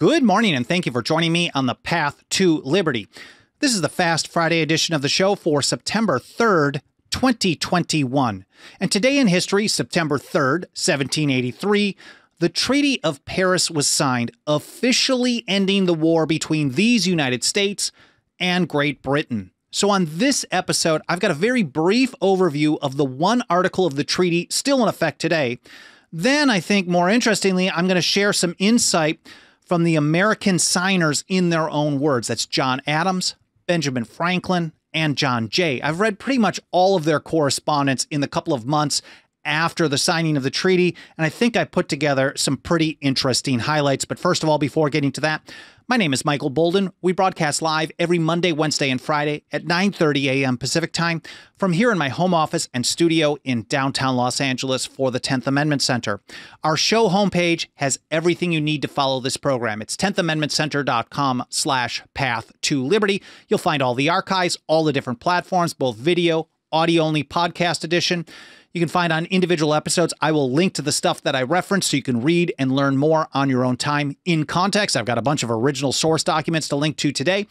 Good morning, and thank you for joining me on the Path to Liberty. This is the Fast Friday edition of the show for September 3rd, 2021. And today in history, September 3rd, 1783, the Treaty of Paris was signed, officially ending the war between these United States and Great Britain. So, on this episode, I've got a very brief overview of the one article of the treaty still in effect today. Then, I think more interestingly, I'm going to share some insight from the American signers in their own words. That's John Adams, Benjamin Franklin, and John Jay. I've read pretty much all of their correspondence in the couple of months after the signing of the treaty, and I think I put together some pretty interesting highlights. But first of all, before getting to that, my name is Michael Bolden. We broadcast live every Monday, Wednesday, and Friday at 9:30 a.m. Pacific Time from here in my home office and studio in downtown Los Angeles for the 10th Amendment Center. Our show homepage has everything you need to follow this program. It's 10thamendmentcenter.com slash path to liberty. You'll find all the archives, all the different platforms, both video, audio-only podcast edition you can find on individual episodes. I will link to the stuff that I reference, so you can read and learn more on your own time in context. I've got a bunch of original source documents to link to today.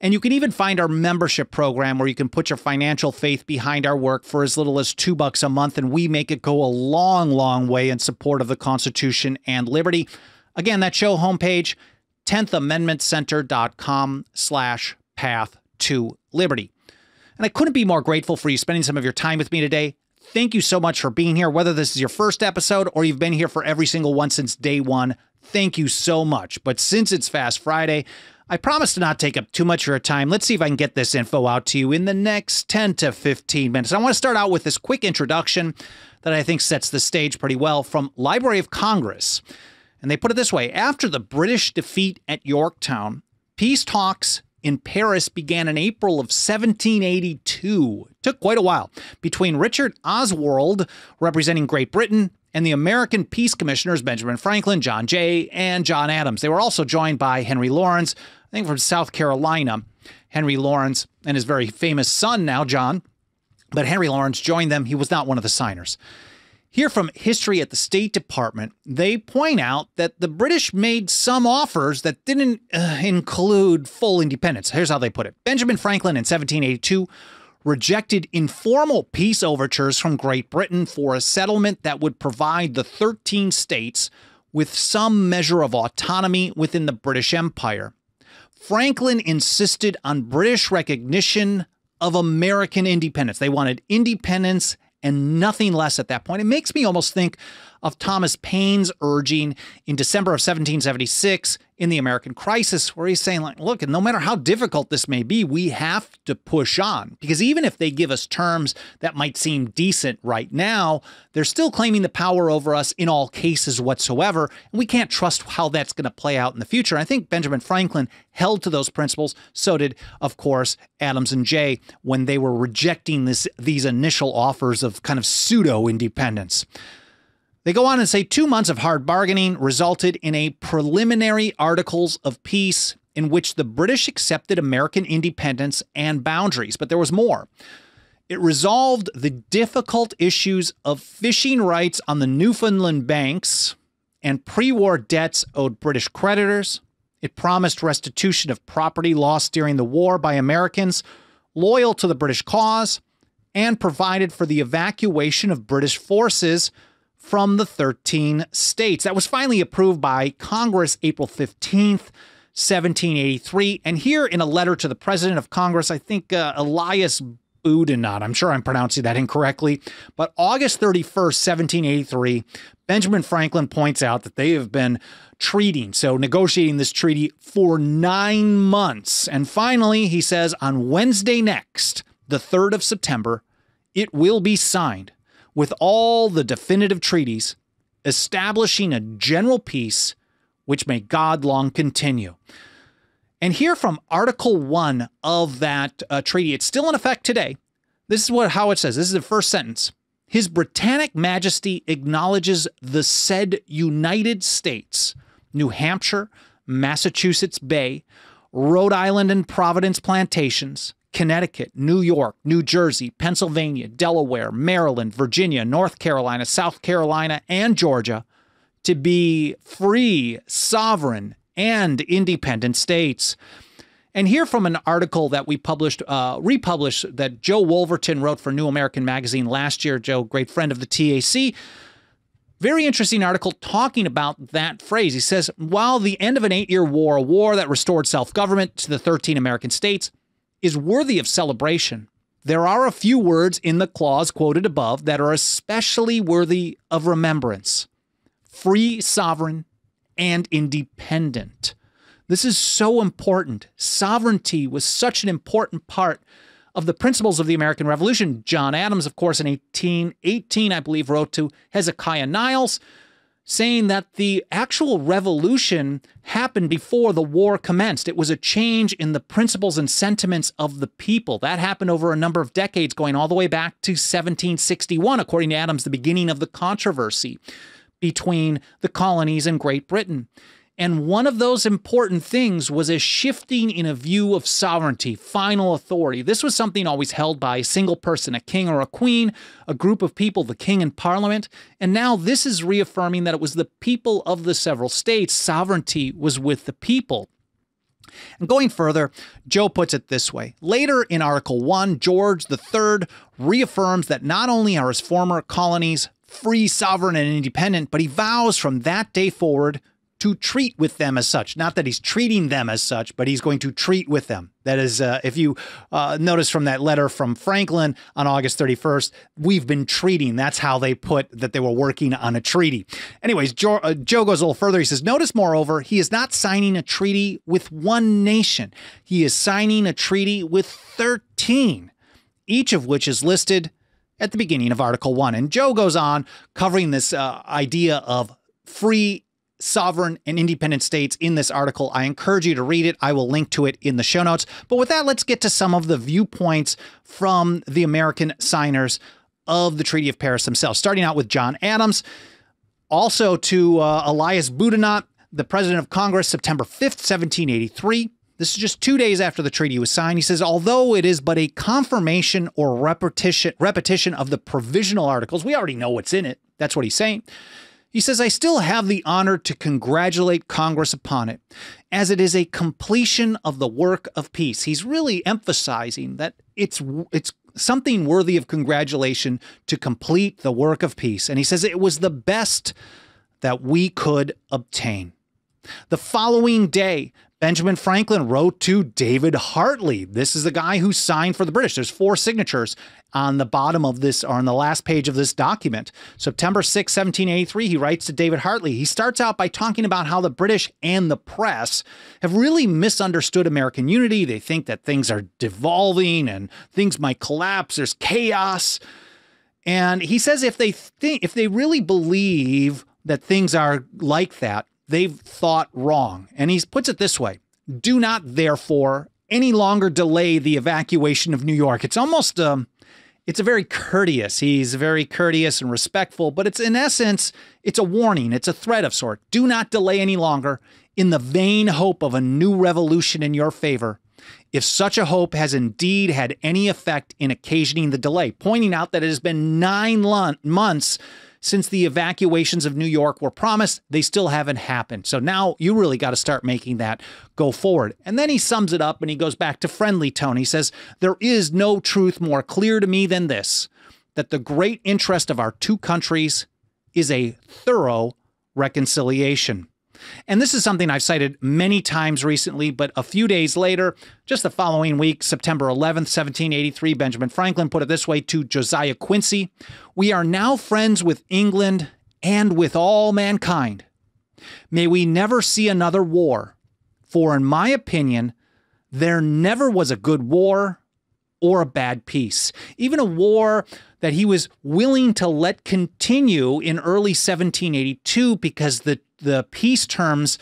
And you can even find our membership program where you can put your financial faith behind our work for as little as two bucks a month. And we make it go a long, long way in support of the Constitution and liberty. Again, that show homepage, 10thamendmentcenter.com slash path to liberty. And I couldn't be more grateful for you spending some of your time with me today. Thank you so much for being here, whether this is your first episode or you've been here for every single one since day one. Thank you so much. But since it's Fast Friday, I promise to not take up too much of your time. Let's see if I can get this info out to you in the next 10 to 15 minutes. I want to start out with this quick introduction that I think sets the stage pretty well from Library of Congress. And they put it this way After the British defeat at Yorktown, peace talks in Paris began in April of 1782. It took quite a while between Richard Oswald, representing Great Britain, and the American Peace Commissioners Benjamin Franklin, John Jay, and John Adams. They were also joined by Henry Lawrence, I think from South Carolina. Henry Lawrence and his very famous son now, John. But Henry Lawrence joined them. He was not one of the signers. Here from history at the State Department, they point out that the British made some offers that didn't uh, include full independence. Here's how they put it Benjamin Franklin in 1782 rejected informal peace overtures from Great Britain for a settlement that would provide the 13 states with some measure of autonomy within the British Empire. Franklin insisted on British recognition of American independence. They wanted independence and nothing less at that point. It makes me almost think of Thomas Paine's urging in December of 1776 in the American crisis, where he's saying, like, look, no matter how difficult this may be, we have to push on. Because even if they give us terms that might seem decent right now, they're still claiming the power over us in all cases whatsoever. And we can't trust how that's going to play out in the future. I think Benjamin Franklin held to those principles. So did, of course, Adams and Jay when they were rejecting this, these initial offers of kind of pseudo independence. They go on and say two months of hard bargaining resulted in a preliminary Articles of Peace in which the British accepted American independence and boundaries, but there was more. It resolved the difficult issues of fishing rights on the Newfoundland banks and pre war debts owed British creditors. It promised restitution of property lost during the war by Americans loyal to the British cause and provided for the evacuation of British forces from the 13 states. That was finally approved by Congress April 15th. 1783. And here in a letter to the president of Congress, I think uh, Elias Boudinot, I'm sure I'm pronouncing that incorrectly, but August 31st, 1783, Benjamin Franklin points out that they have been treating, so negotiating this treaty for nine months. And finally, he says on Wednesday next, the 3rd of September, it will be signed with all the definitive treaties, establishing a general peace which may God long continue. And here from Article 1 of that uh, treaty, it's still in effect today. This is what how it says. This is the first sentence. His Britannic Majesty acknowledges the said United States, New Hampshire, Massachusetts Bay, Rhode Island and Providence plantations, Connecticut, New York, New Jersey, Pennsylvania, Delaware, Maryland, Virginia, North Carolina, South Carolina, and Georgia to be free, sovereign, and independent states. And here from an article that we published, uh, republished, that Joe Wolverton wrote for New American Magazine last year. Joe, great friend of the TAC. Very interesting article talking about that phrase. He says, while the end of an eight year war, a war that restored self government to the 13 American states, is worthy of celebration. There are a few words in the clause quoted above that are especially worthy of remembrance free, sovereign, and independent. This is so important. Sovereignty was such an important part of the principles of the American Revolution. John Adams, of course, in 1818, I believe, wrote to Hezekiah Niles saying that the actual revolution happened before the war commenced. It was a change in the principles and sentiments of the people. That happened over a number of decades, going all the way back to 1761, according to Adams, the beginning of the controversy between the colonies and Great Britain. And one of those important things was a shifting in a view of sovereignty, final authority. This was something always held by a single person, a king or a queen, a group of people, the king and parliament. And now this is reaffirming that it was the people of the several states. Sovereignty was with the people. And going further, Joe puts it this way. Later in Article 1, George III reaffirms that not only are his former colonies free, sovereign, and independent, but he vows from that day forward to treat with them as such. Not that he's treating them as such, but he's going to treat with them. That is, uh, if you uh, notice from that letter from Franklin on August 31st, we've been treating. That's how they put that they were working on a treaty. Anyways, Joe, uh, Joe goes a little further. He says, Notice, moreover, he is not signing a treaty with one nation, he is signing a treaty with 13, each of which is listed at the beginning of Article 1. And Joe goes on covering this uh, idea of free sovereign and independent states in this article. I encourage you to read it. I will link to it in the show notes. But with that, let's get to some of the viewpoints from the American signers of the Treaty of Paris themselves, starting out with John Adams, also to uh, Elias Boudinot, the president of Congress, September 5th, 1783. This is just two days after the treaty was signed. He says, although it is but a confirmation or repetition repetition of the provisional articles, we already know what's in it. That's what he's saying. He says, I still have the honor to congratulate Congress upon it, as it is a completion of the work of peace. He's really emphasizing that it's it's something worthy of congratulation to complete the work of peace. And he says it was the best that we could obtain. The following day, Benjamin Franklin wrote to David Hartley. This is the guy who signed for the British. There's four signatures on the bottom of this or on the last page of this document. September 6, 1783, he writes to David Hartley. He starts out by talking about how the British and the press have really misunderstood American unity. They think that things are devolving and things might collapse. There's chaos. And he says if they think if they really believe that things are like that, they've thought wrong. And he puts it this way do not, therefore, any longer delay the evacuation of New York. It's almost, um, it's a very courteous. He's very courteous and respectful, but it's in essence, it's a warning. It's a threat of sort. Do not delay any longer in the vain hope of a new revolution in your favor. If such a hope has indeed had any effect in occasioning the delay, pointing out that it has been nine months since the evacuations of New York were promised, they still haven't happened. So now you really got to start making that go forward. And then he sums it up and he goes back to friendly tone. He says, There is no truth more clear to me than this that the great interest of our two countries is a thorough reconciliation. And this is something I've cited many times recently, but a few days later, just the following week, September 11th, 1783, Benjamin Franklin put it this way to Josiah Quincy We are now friends with England and with all mankind. May we never see another war, for in my opinion, there never was a good war or a bad peace. Even a war that he was willing to let continue in early 1782 because the, the peace terms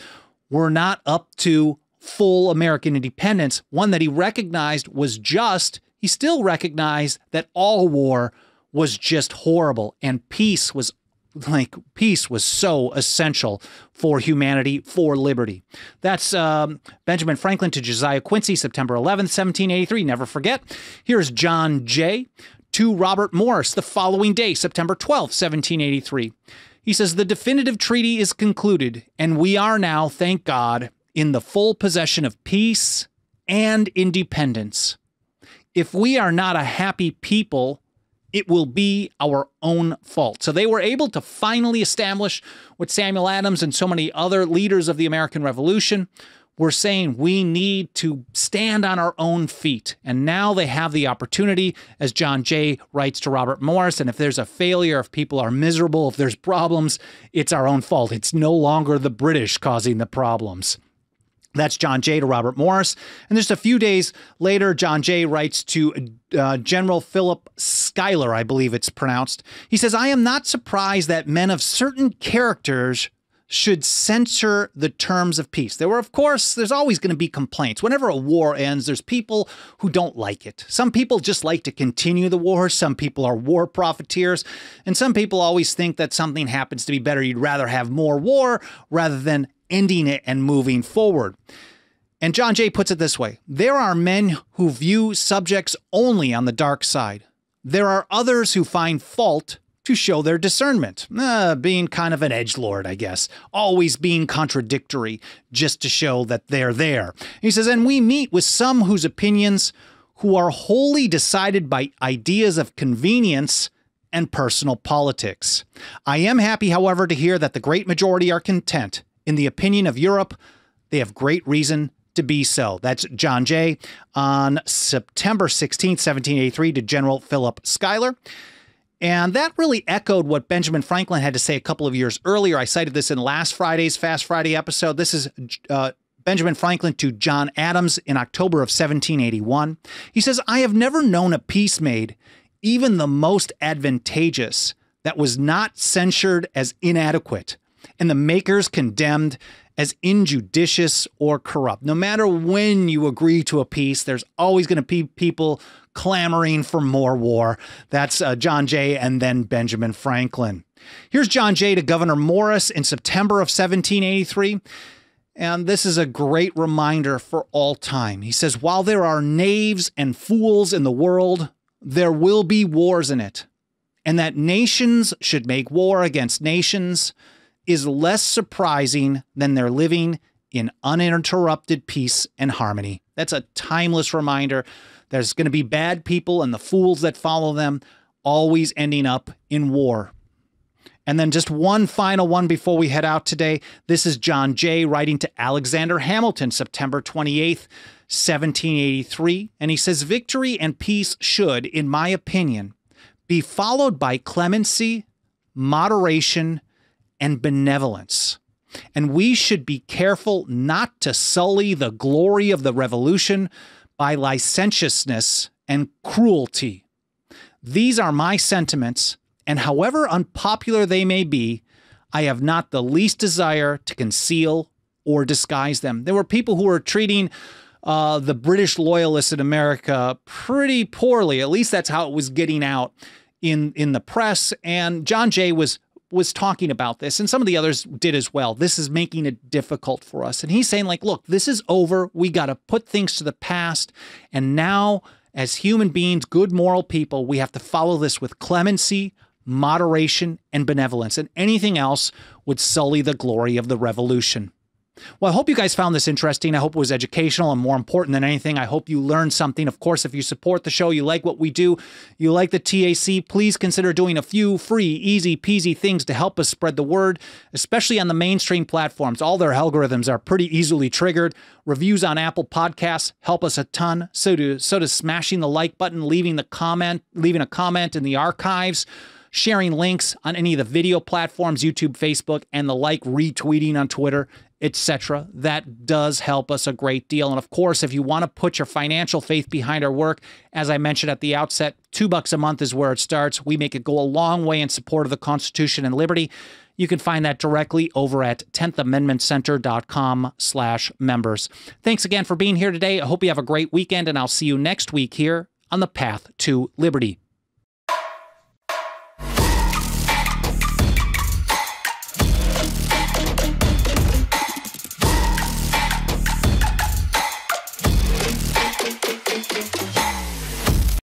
were not up to full American independence, one that he recognized was just, he still recognized that all war was just horrible and peace was like peace was so essential for humanity, for liberty. That's um, Benjamin Franklin to Josiah Quincy, September 11th, 1783. Never forget. Here's John Jay to Robert Morris the following day, September 12th, 1783. He says, The definitive treaty is concluded, and we are now, thank God, in the full possession of peace and independence. If we are not a happy people, it will be our own fault. So they were able to finally establish what Samuel Adams and so many other leaders of the American Revolution were saying we need to stand on our own feet. And now they have the opportunity, as John Jay writes to Robert Morris. And if there's a failure, if people are miserable, if there's problems, it's our own fault. It's no longer the British causing the problems. That's John Jay to Robert Morris. And just a few days later, John Jay writes to uh, General Philip Schuyler, I believe it's pronounced. He says, I am not surprised that men of certain characters should censor the terms of peace. There were, of course, there's always going to be complaints. Whenever a war ends, there's people who don't like it. Some people just like to continue the war. Some people are war profiteers. And some people always think that something happens to be better. You'd rather have more war rather than ending it and moving forward. And John Jay puts it this way there are men who view subjects only on the dark side. There are others who find fault to show their discernment, uh, being kind of an edge lord, I guess, always being contradictory just to show that they're there. He says, and we meet with some whose opinions who are wholly decided by ideas of convenience and personal politics. I am happy, however, to hear that the great majority are content in the opinion of Europe, they have great reason to be so. That's John Jay on September 16, 1783, to General Philip Schuyler. And that really echoed what Benjamin Franklin had to say a couple of years earlier. I cited this in last Friday's Fast Friday episode. This is uh, Benjamin Franklin to John Adams in October of 1781. He says, I have never known a peace made, even the most advantageous, that was not censured as inadequate and the makers condemned as injudicious or corrupt. No matter when you agree to a peace, there's always going to be people clamoring for more war. That's uh, John Jay and then Benjamin Franklin. Here's John Jay to Governor Morris in September of 1783. And this is a great reminder for all time. He says, While there are knaves and fools in the world, there will be wars in it. And that nations should make war against nations is less surprising than their living in uninterrupted peace and harmony. That's a timeless reminder. There's going to be bad people and the fools that follow them always ending up in war. And then just one final one before we head out today. This is John Jay writing to Alexander Hamilton, September 28th, 1783. And he says, Victory and peace should, in my opinion, be followed by clemency, moderation, and benevolence. And we should be careful not to sully the glory of the revolution by licentiousness and cruelty. These are my sentiments, and however unpopular they may be, I have not the least desire to conceal or disguise them. There were people who were treating uh, the British loyalists in America pretty poorly. At least that's how it was getting out in in the press. And John Jay was was talking about this, and some of the others did as well. This is making it difficult for us. And he's saying, like, look, this is over. We got to put things to the past. And now, as human beings, good moral people, we have to follow this with clemency, moderation, and benevolence. And anything else would sully the glory of the revolution. Well, I hope you guys found this interesting. I hope it was educational and more important than anything. I hope you learned something. Of course, if you support the show, you like what we do, you like the TAC, please consider doing a few free, easy peasy things to help us spread the word, especially on the mainstream platforms. All their algorithms are pretty easily triggered. Reviews on Apple Podcasts help us a ton. So do so does smashing the like button, leaving the comment, leaving a comment in the archives sharing links on any of the video platforms, YouTube, Facebook, and the like, retweeting on Twitter etc. That does help us a great deal. And of course, if you want to put your financial faith behind our work, as I mentioned at the outset, two bucks a month is where it starts. We make it go a long way in support of the Constitution and liberty. You can find that directly over at 10thamendmentcenter.com slash members. Thanks again for being here today. I hope you have a great weekend, and I'll see you next week here on The Path to Liberty.